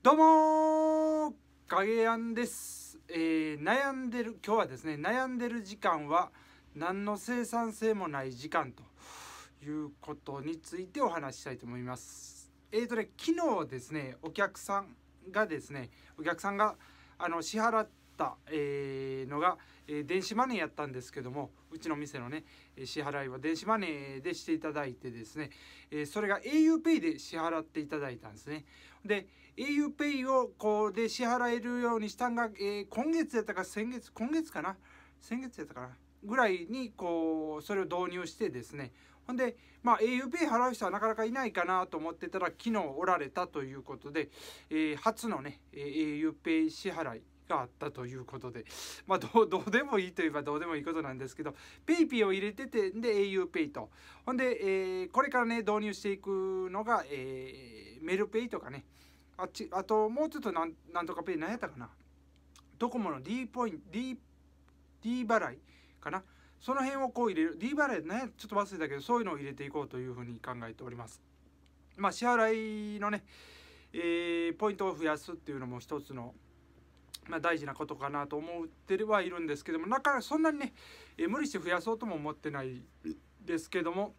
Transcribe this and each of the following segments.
どうも影やんです、えー、悩んでる今日はですね悩んでる時間は何の生産性もない時間ということについてお話したいと思いますえーとね昨日ですねお客さんがですねお客さんがあの支払っ、えのが、え電子マネーやったんですけどもうちの店のね支払いは電子マネーでしていただいてですね、えそれが auPay で支払っていただいたんですねで auPay をこうで支払えるようにしたんが、え今月やったか先月今月かな先月やったかなぐらいにこうそれを導入してですねほんで、まあ、auPay 払う人はなかなかいないかなと思ってたら昨日おられたということで、えー、初のね auPay 支払いがあったということで、まあどう、どうでもいいといえばどうでもいいことなんですけど、PayPay を入れてて、で、auPay と。ほんで、えー、これからね、導入していくのが、えー、メルペイとかね、あっち、あと、もうちょっとなん、なんとかペイ、何やったかな。ドコモの D ポイント、D、D 払いかな。その辺をこう入れる。D 払い、ね、ちょっと忘れたけど、そういうのを入れていこうというふうに考えております。まあ、支払いのね、えー、ポイントを増やすっていうのも一つのまあ、大事なことかなと思ってはいるんですけどもだからそんなにね、え無理して増やそうとも思ってないですけども。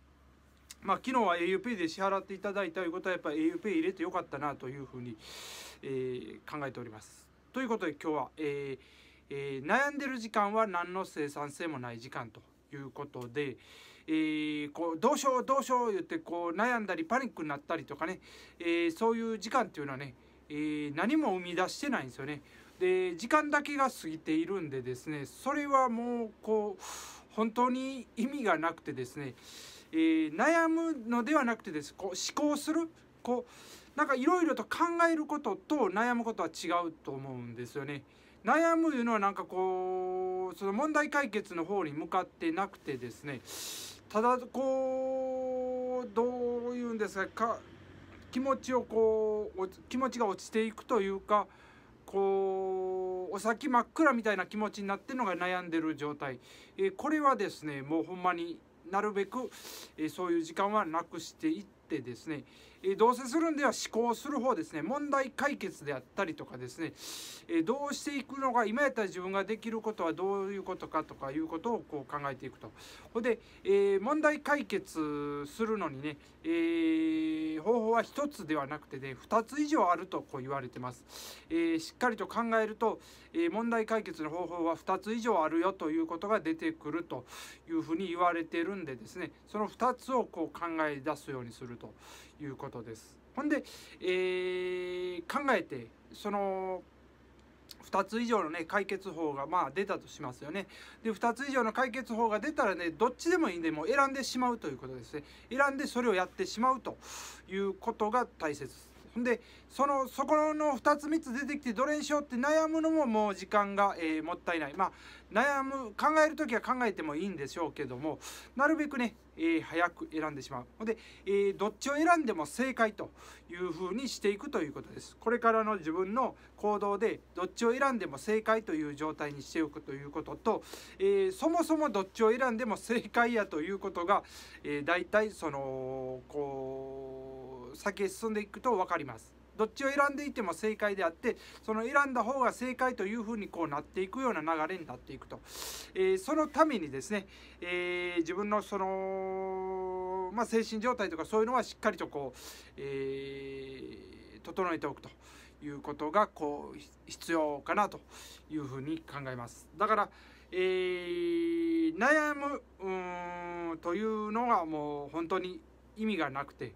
まあ、昨日は auPay で支払っていただいたということはやっぱり auPay 入れてよかったなというふうに、えー、考えております。ということで今日は、えーえー、悩んでる時間は何の生産性もない時間ということで、えー、こうどうしようどうしよう言ってこう悩んだりパニックになったりとかね、えそういう時間っていうのはね、え何も生み出してないんですよね。で時間だけが過ぎているんでですねそれはもうこう本当に意味がなくてですね、えー、悩むのではなくてですこう思考するこうなんかいろいろと考えることと悩むことは違うと思うんですよね。悩むというのはなんかこうその問題解決の方に向かってなくてですねただこうどういうんですかか気持ちをこう気持ちが落ちていくというか。こうお先真っ暗みたいな気持ちになってるのが悩んでる状態、えー、これはですねもうほんまになるべく、えー、そういう時間はなくしていってですね、どうせするんでは思考する方ですね問題解決であったりとかですねどうしていくのが今やったら自分ができることはどういうことかとかいうことをこう考えていくとほで、え問題解決するのにね、え方法は1つではなくてね2つ以上あるとこう言われてます、えしっかりと考えると、え問題解決の方法は2つ以上あるよということが出てくるというふうに言われてるんでですねその2つをこう考え出すようにするということことです。ほんで、えー、考えてその2つ以上のね解決法がまあ出たとしますよねで2つ以上の解決法が出たらねどっちでもいいんでも選んでしまうということですね選んでそれをやってしまうということが大切でそのそこの2つ3つ出てきてどれにしようって悩むのももう時間が、えー、もったいないまあ悩む考える時は考えてもいいんでしょうけどもなるべくね、えー、早く選んでしまうで、えー、どっちを選んでも正解というふうにしていくということですこれからの自分の行動でどっちを選んでも正解という状態にしておくということと、えそもそもどっちを選んでも正解やということが、えー、大体そのこう先へ進んでいくと分かりますどっちを選んでいても正解であってその選んだ方が正解というふうにこうなっていくような流れになっていくと、えー、そのためにですね、えー、自分のその、まあ、精神状態とかそういうのはしっかりとこう、えー、整えておくと。いうことがこう必要かなというふうに考えますだから、えー、悩むというのがもう本当に意味がなくて、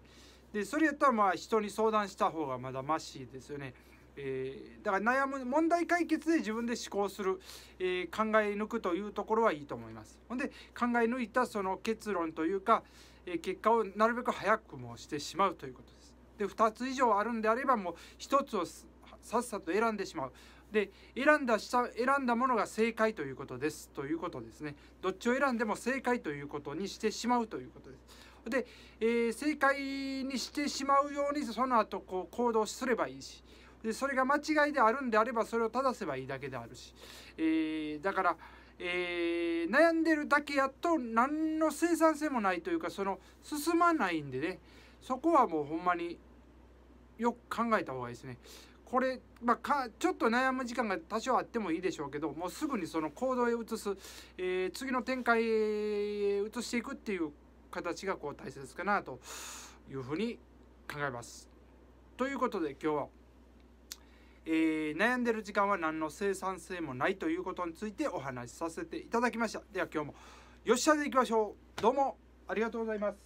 でそれやったらまあ人に相談した方がまだましですよね。えー、だから悩む問題解決で自分で思考する、えー、考え抜くというところはいいと思います。ほんで考え抜いたその結論というか、えー、結果をなるべく早くもしてしまうということです。で2つ以上あるんであればもう1つをさっさと選んでしまう。で選んだ下選んだものが正解ということですということですね。どっちを選んでも正解ということにしてしまうということです。で、えー、正解にしてしまうようにその後こう行動すればいいしでそれが間違いであるんであればそれを正せばいいだけであるし、えー、だから、えー、悩んでるだけやと何の生産性もないというかその進まないんでねそこはもうほんまによく考えた方がいいですね。これ、まあ、かちょっと悩む時間が多少あってもいいでしょうけどもうすぐにその行動へ移す、えー、次の展開へ移していくっていう形がこう大切かなというふうに考えます。ということで今日は、えー、悩んでる時間は何の生産性もないということについてお話しさせていただきました。では今日もよっしゃでいきましょう。どうもありがとうございます。